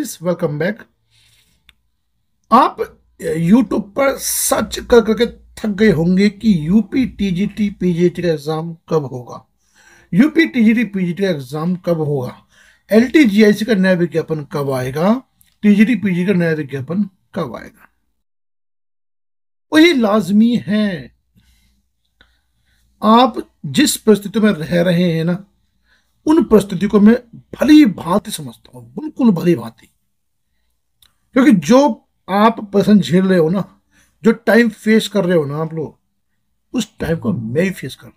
guys welcome back आप YouTube eh, पर search कर करके थक गए होंगे कि यूपी टीजीटी पीजीटी का एग्जाम कब होगा यूपी टीजीटी पीजीटी का एग्जाम कब होगा एलटीजीआईसी का नया विज्ञापन कब आएगा टीजीटी पीजी का नया विज्ञापन कब आएगा वही लाजमी है आप जिस परिस्थिति में रह रहे हैं ना उन परिस्थितियों को मैं भली भांति समझता हूं बिल्कुल भली भांति क्योंकि जो आप पर्सन झेल रहे हो ना जो टाइम फेस कर रहे हो ना आप लोग उस टाइम को मैं ही फेस कर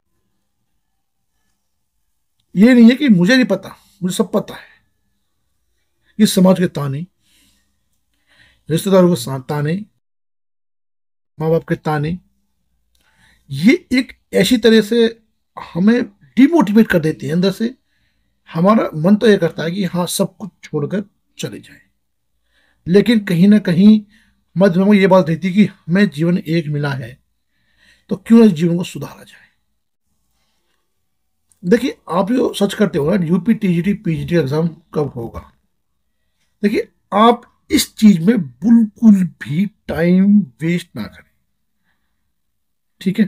ये नहीं है कि मुझे नहीं पता मुझे सब पता है ये समाज के ताने रिश्तेदारों के ताने माँ बाप के ताने ये एक ऐसी तरह से हमें डिमोटिवेट कर देती है अंदर से हमारा मन तो ये करता है कि हाँ सब कुछ छोड़कर चले जाए लेकिन कहीं ना कहीं मध्य में ये बात रहती कि हमें जीवन एक मिला है तो क्यों इस जीवन को सुधारा जाए देखिए आप जो सर्च करते हो ना यूपी टीजीटी पीजीटी एग्जाम कब होगा देखिए आप इस चीज में बिल्कुल भी टाइम वेस्ट ना करें ठीक है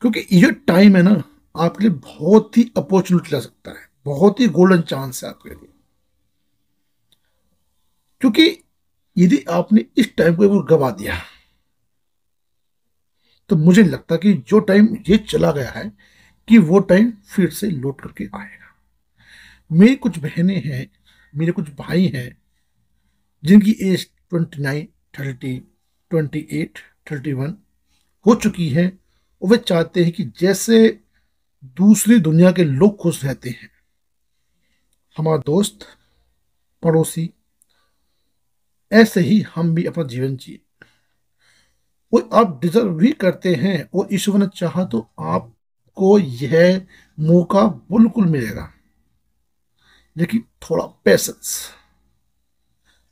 क्योंकि ये टाइम है ना आपके लिए बहुत ही अपॉर्चुनिटी ला सकता है बहुत ही गोल्डन चांस है आपके लिए क्योंकि यदि आपने इस टाइम को गवा दिया तो मुझे लगता कि जो टाइम ये चला गया है कि वो टाइम फिर से लौट करके आएगा मेरी कुछ बहनें हैं मेरे कुछ भाई हैं जिनकी age twenty nine thirty twenty eight thirty one हो चुकी है और वे चाहते हैं कि जैसे दूसरी दुनिया के लोग खुश रहते हैं हमारा दोस्त पड़ोसी ऐसे ही हम भी अपना जीवन जिए वो आप डिजर्व भी करते हैं और ईश्वर ने चाहा तो आपको यह मौका बिल्कुल मिलेगा लेकिन थोड़ा पैसेंस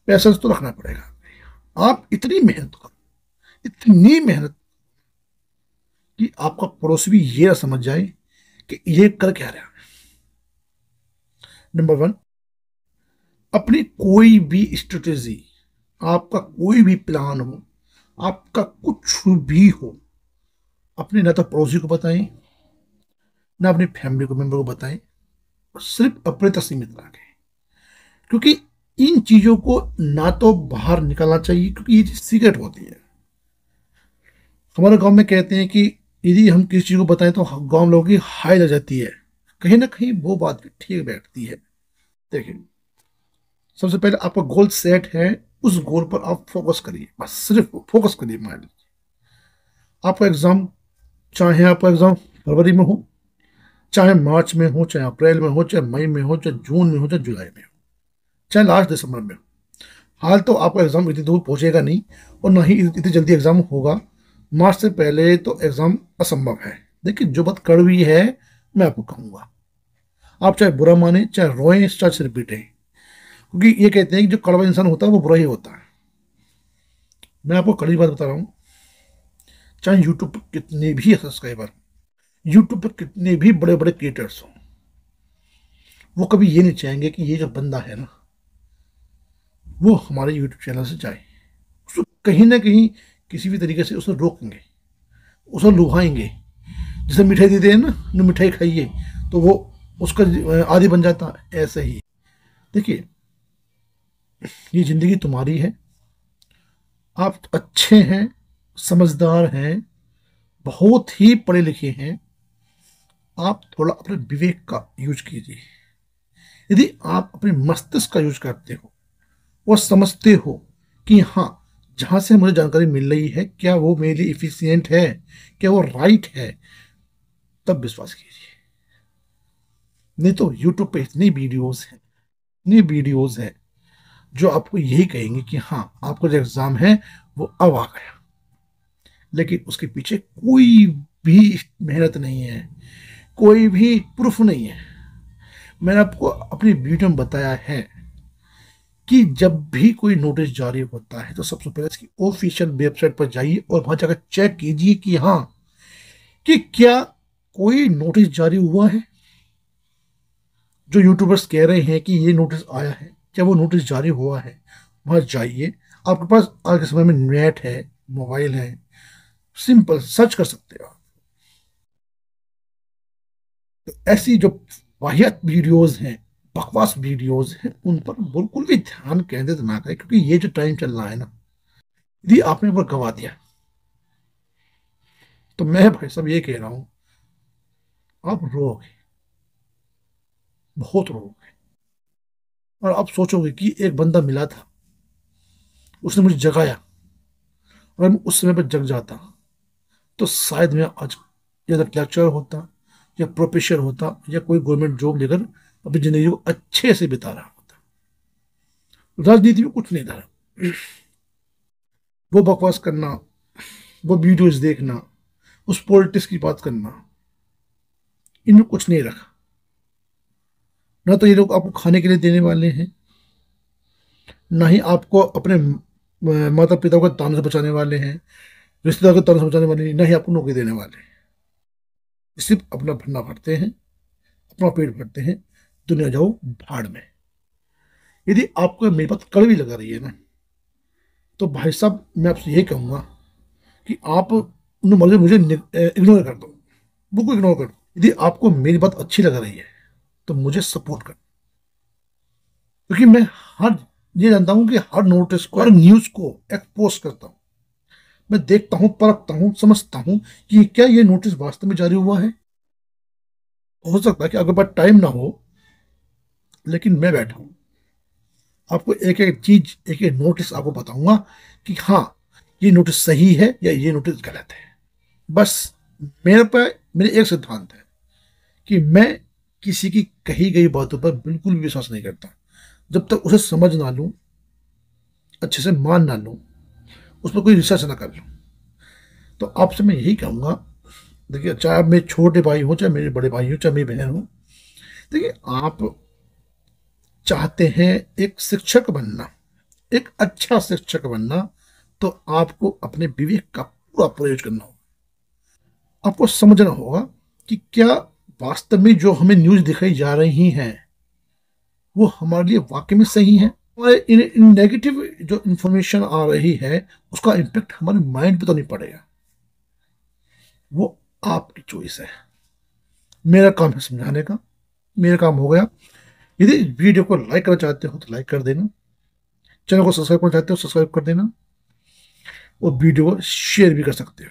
पैसेंस तो रखना पड़ेगा आप इतनी मेहनत करो इतनी मेहनत कि आपका पड़ोस भी यह समझ जाए कि यह कर क्या रहा है नंबर वन अपनी कोई भी स्ट्रेटेजी आपका कोई भी प्लान हो आपका कुछ भी हो अपने ना तो पड़ोसी को बताएं ना अपने फैमिली को मेंबर को बताएं सिर्फ अपने तक सीमित रखें क्योंकि इन चीज़ों को ना तो बाहर निकालना चाहिए क्योंकि ये चीज़ सीक्रेट होती है हमारे गांव में कहते हैं कि यदि हम किसी चीज़ को बताएं तो गांव लोगों की हाय लग जाती है कहीं ना कहीं वो बात भी ठीक बैठती है देखिए सबसे पहले आपका गोल सेट है उस गोल पर आप फोकस करिए बस सिर्फ फोकस करिए मान लीजिए आपका एग्ज़ाम चाहे आपका एग्ज़ाम फरवरी में हो चाहे मार्च में हो चाहे अप्रैल में हो चाहे मई में हो चाहे जून में हो चाहे जुलाई में हो चाहे लास्ट दिसंबर में हो हाल तो आपका एग्ज़ाम इतनी दूर पहुंचेगा नहीं और ना ही इतनी जल्दी एग्ज़ाम होगा मार्च से पहले तो एग्ज़ाम असंभव है देखिए जो बात कड़वी है मैं आपको कहूंगा आप चाहे बुरा माने चाहे रोएं चाहे सिर्फ पीटें क्योंकि ये कहते हैं कि जो कड़वा इंसान होता है वो बुरा ही होता है मैं आपको कड़ी बात बता रहा हूँ चाहे यूट्यूब पर कितने भी सब्सक्राइबर यूट्यूब पर कितने भी बड़े बड़े क्रिएटर्स हों वो कभी ये नहीं चाहेंगे कि ये जो बंदा है ना वो हमारे यूट्यूब चैनल से जाए उसको कहीं ना कहीं किसी भी तरीके से उसे रोकेंगे उसे लुभाएंगे जैसे मिठाई देते हैं ना मिठाई खाइए तो वो उसका आदि बन जाता ऐसे ही देखिए ये ज़िंदगी तुम्हारी है आप अच्छे हैं समझदार हैं बहुत ही पढ़े लिखे हैं आप थोड़ा अपने विवेक का यूज कीजिए यदि आप अपने मस्तिष्क का यूज करते हो और समझते हो कि हाँ जहाँ से मुझे जानकारी मिल रही है क्या वो मेरे लिए इफिशियंट है क्या वो राइट है तब विश्वास कीजिए नहीं तो यूट्यूब पे इतनी वीडियोस हैं इतनी वीडियोस हैं जो आपको यही कहेंगे कि हाँ आपका जो एग्ज़ाम है वो अब आ गया लेकिन उसके पीछे कोई भी मेहनत नहीं है कोई भी प्रूफ नहीं है मैंने आपको अपनी वीडियो में बताया है कि जब भी कोई नोटिस जारी होता है तो सबसे पहले इसकी ऑफिशियल वेबसाइट पर जाइए और वहां जाकर चेक कीजिए कि हाँ कि क्या कोई नोटिस जारी हुआ है जो यूट्यूबर्स कह रहे हैं कि ये नोटिस आया है जब वो नोटिस जारी हुआ है वहाँ जाइए आपके पास आज के समय में नेट है मोबाइल है सिंपल सर्च कर सकते हो आप तो ऐसी जो वाहियत वीडियोज हैं बकवास वीडियोज हैं उन पर बिल्कुल भी ध्यान केंद्रित ना करें क्योंकि ये जो टाइम चल रहा है ना यदि आपने ऊपर गंवा दिया तो मैं भाई साहब ये कह रहा हूं आप रोगे बहुत रोगे और आप सोचोगे कि एक बंदा मिला था उसने मुझे जगाया अगर मैं उस समय पर जग जाता तो शायद मैं आज या लेक्चर तो होता या प्रोफेसर होता या कोई गवर्नमेंट जॉब लेकर अपनी ज़िंदगी को अच्छे से बिता रहा होता राजनीति में कुछ नहीं था वो बकवास करना वो वीडियोज देखना उस पॉलिटिक्स की बात करना इनमें कुछ नहीं रखा ना तो ये लोग आपको खाने के लिए देने वाले हैं ना ही आपको अपने माता पिता को तान से बचाने वाले हैं रिश्तेदार को तान से बचाने वाले हैं ना ही आपको नौकरी देने वाले हैं सिर्फ अपना भरना भरते हैं अपना पेट भरते हैं दुनिया जाओ भाड़ में यदि आपको मेरी बात कड़वी लगा रही है ना तो भाई साहब मैं आपसे यही कहूँगा कि आप उन मुझे इग्नोर कर दो बुक को इग्नोर कर दो यदि आपको मेरी बात अच्छी लग रही है तो मुझे सपोर्ट कर क्योंकि मैं हर ये जानता हूं कि हर नोटिस को हर न्यूज़ को एक्सपोज करता हूं मैं देखता हूं परखता हूं समझता हूं कि क्या ये नोटिस वास्तव में जारी हुआ है हो सकता है कि अगर पास टाइम ना हो लेकिन मैं बैठा हूं आपको एक एक चीज एक एक नोटिस आपको बताऊंगा कि हाँ ये नोटिस सही है या ये नोटिस गलत है बस मेरे पर मेरे एक सिद्धांत है कि मैं किसी की कही गई बातों पर बिल्कुल भी विश्वास नहीं करता जब तक उसे समझ ना लूँ अच्छे से मान ना लूँ उस पर कोई रिसर्च ना कर लूँ तो आपसे मैं यही कहूँगा देखिए चाहे आप मेरे छोटे भाई हो चाहे मेरे बड़े भाई हों चाहे मेरी बहन हो देखिए आप चाहते हैं एक शिक्षक बनना एक अच्छा शिक्षक बनना तो आपको अपने विवेक का पूरा प्रयोग करना होगा आपको समझना होगा कि क्या वास्तव में जो हमें न्यूज दिखाई जा रही हैं वो हमारे लिए वाकई में सही है हमारे इन, इन नेगेटिव जो इन्फॉर्मेशन आ रही है उसका इम्पेक्ट हमारे माइंड पे तो नहीं पड़ेगा वो आपकी चॉइस है मेरा काम है समझाने का मेरा काम हो गया यदि वीडियो को लाइक करना चाहते हो तो लाइक कर देना चैनल को सब्सक्राइब करना चाहते हो सब्सक्राइब तो कर देना और वीडियो को शेयर भी कर सकते हो